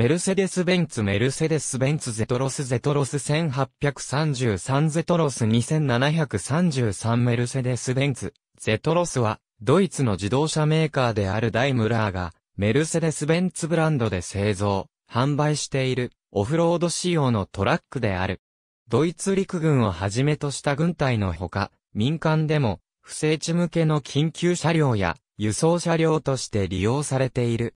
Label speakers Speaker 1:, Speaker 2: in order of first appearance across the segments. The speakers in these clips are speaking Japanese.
Speaker 1: メルセデス・ベンツメルセデス・ベンツゼトロスゼトロス1833ゼトロス2733メルセデス・ベンツゼトロスはドイツの自動車メーカーであるダイムラーがメルセデス・ベンツブランドで製造、販売しているオフロード仕様のトラックである。ドイツ陸軍をはじめとした軍隊のほか、民間でも不整地向けの緊急車両や輸送車両として利用されている。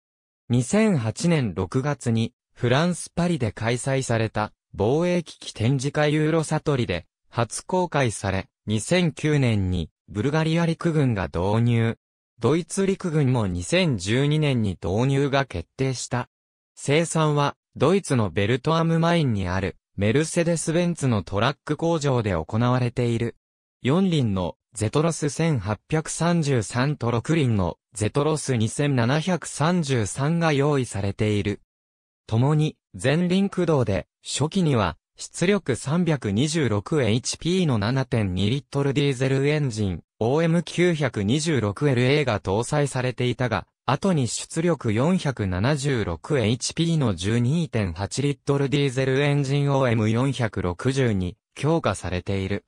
Speaker 1: 2008年6月に、フランスパリで開催された、防衛機器展示会ユーロサトリで、初公開され、2009年に、ブルガリア陸軍が導入。ドイツ陸軍も2012年に導入が決定した。生産は、ドイツのベルトアムマインにある、メルセデス・ベンツのトラック工場で行われている。4輪のゼトロス1833と6輪のゼトロス2733が用意されている。共に、全輪駆動で、初期には、出力 326HP の7.2リットルディーゼルエンジン、OM926LA が搭載されていたが、後に出力 476HP の12.8リットルディーゼルエンジン OM462 強化されている。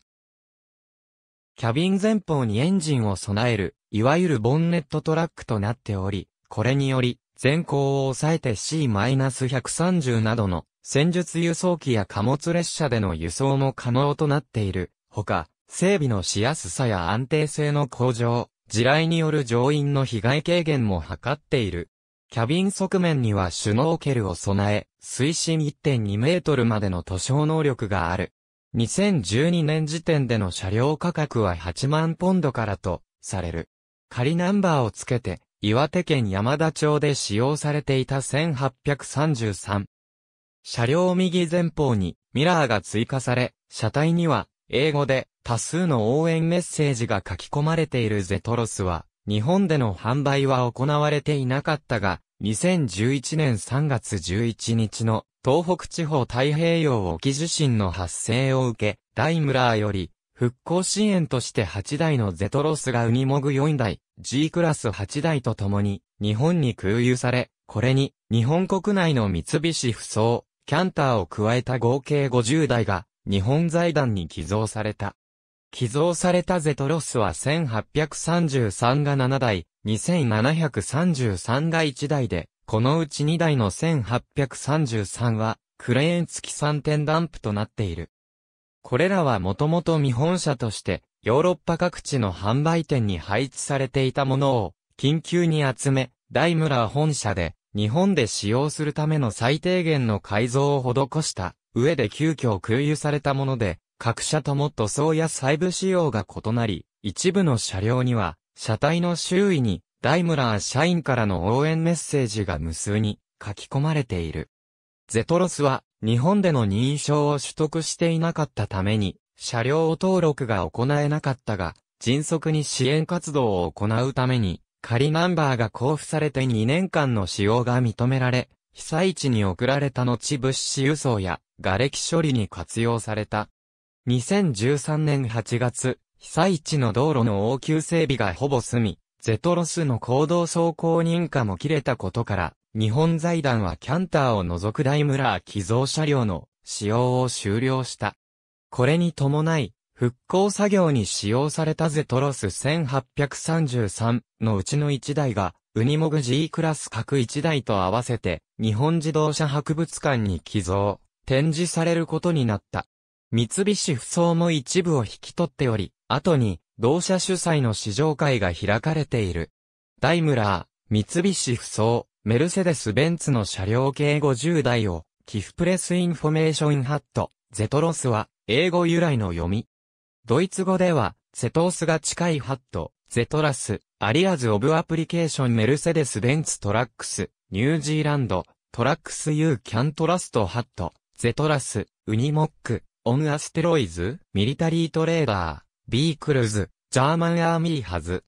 Speaker 1: キャビン前方にエンジンを備える、いわゆるボンネットトラックとなっており、これにより、前行を抑えて C-130 などの戦術輸送機や貨物列車での輸送も可能となっている。ほか、整備のしやすさや安定性の向上、地雷による乗員の被害軽減も図っている。キャビン側面にはシュノーケルを備え、水深1.2メートルまでの塗装能力がある。2012年時点での車両価格は8万ポンドからと、される。仮ナンバーをつけて、岩手県山田町で使用されていた1833。車両右前方にミラーが追加され、車体には英語で多数の応援メッセージが書き込まれているゼトロスは、日本での販売は行われていなかったが、2011年3月11日の東北地方太平洋沖地震の発生を受け、ダイムラーより、復興支援として8台のゼトロスがウニモグ4台、G クラス8台と共に、日本に空輸され、これに、日本国内の三菱不走、キャンターを加えた合計50台が、日本財団に寄贈された。寄贈されたゼトロスは1833が7台、2733が1台で、このうち2台の1833は、クレーン付き3点ダンプとなっている。これらはもともと見本車として、ヨーロッパ各地の販売店に配置されていたものを、緊急に集め、ダイムラー本社で、日本で使用するための最低限の改造を施した、上で急遽空輸されたもので、各社とも塗装や細部仕様が異なり、一部の車両には、車体の周囲にダイムラー社員からの応援メッセージが無数に書き込まれている。ゼトロスは日本での認証を取得していなかったために車両登録が行えなかったが、迅速に支援活動を行うために仮ナンバーが交付されて2年間の使用が認められ、被災地に送られた後物資輸送や瓦礫処理に活用された。2013年8月、被災地の道路の応急整備がほぼ済み、ゼトロスの行動走行認可も切れたことから、日本財団はキャンターを除くダイムラー寄贈車両の使用を終了した。これに伴い、復興作業に使用されたゼトロス1833のうちの1台が、ウニモグ G クラス各1台と合わせて、日本自動車博物館に寄贈、展示されることになった。三菱不走も一部を引き取っており、後に、同社主催の試乗会が開かれている。ダイムラー、三菱不そメルセデス・ベンツの車両計50台を、キフプレスインフォメーションハット、ゼトロスは、英語由来の読み。ドイツ語では、セトースが近いハット、ゼトラス、アリアズ・オブ・アプリケーション・メルセデス・ベンツ・トラックス、ニュージーランド、トラックス・ユー・キャントラスト・ハット、ゼトラス、ウニモック、オン・アステロイズ、ミリタリー・トレーダー。ビークルーズ、ジャーマンアーミーハズ。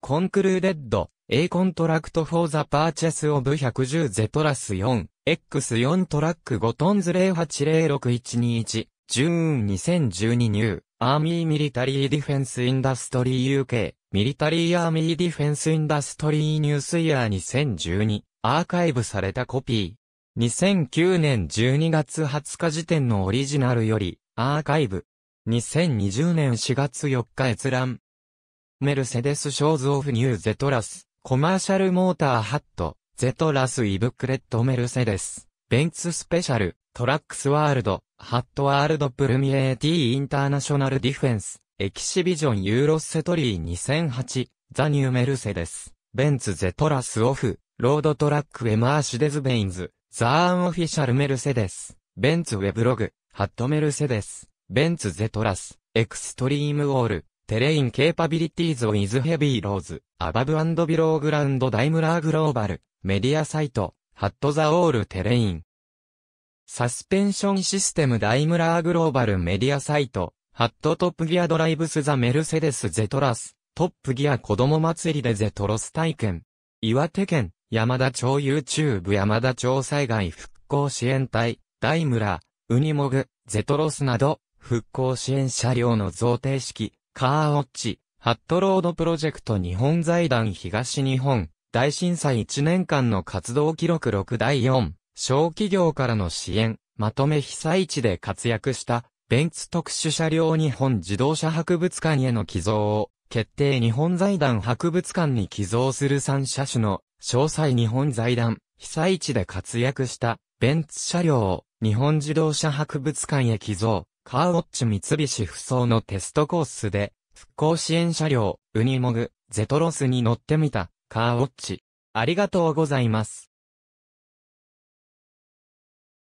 Speaker 1: コンクルーデッド、A コントラクトフォーザパーチェスオブ110ゼトラス4、X4 トラック5トンズ080611、ジューン2012ニュー、アーミーミリタリーディフェンスインダストリー UK、ミリタリーアーミーディフェンスインダストリーニュースイヤー2012、アーカイブされたコピー。2009年12月20日時点のオリジナルより、アーカイブ。2020年4月4日閲覧。メルセデス・ショーズ・オフ・ニュー・ゼトラス、コマーシャル・モーター・ハット、ゼトラス・イブクレット・メルセデス、ベンツ・スペシャル、トラックス・ワールド、ハット・ワールド・プルミエーティ・インターナショナル・ディフェンス、エキシビジョン・ユーロ・セトリー2008、ザ・ニュー・メルセデス、ベンツ・ゼトラス・オフ、ロードトラック・エマーシデズ・ベインズ、ザ・アン・オフィシャル・メルセデス、ベンツ・ウェブログ、ハット・メルセデス。ベンツゼトラス、エクストリームウォール、テレインケーパビリティーズオイズヘビーローズ、アバブビローグラウンドダイムラーグローバル、メディアサイト、ハットザオールテレイン。サスペンションシステムダイムラーグローバルメディアサイト、ハットトップギアドライブスザメルセデスゼトラス、トップギア子供祭りでゼトロス体験。岩手県、山田町 YouTube 山田町災害復興支援隊、ダイムラー、ウニモグ、ゼトロスなど、復興支援車両の贈呈式、カーウォッチ、ハットロードプロジェクト日本財団東日本、大震災1年間の活動記録6第4、小企業からの支援、まとめ被災地で活躍した、ベンツ特殊車両日本自動車博物館への寄贈を、決定日本財団博物館に寄贈する3車種の、詳細日本財団、被災地で活躍した、ベンツ車両を、日本自動車博物館へ寄贈。カーウォッチ三菱不走のテストコースで、復興支援車両、ウニモグ、ゼトロスに乗ってみた、カーウォッチ。ありがとうございます。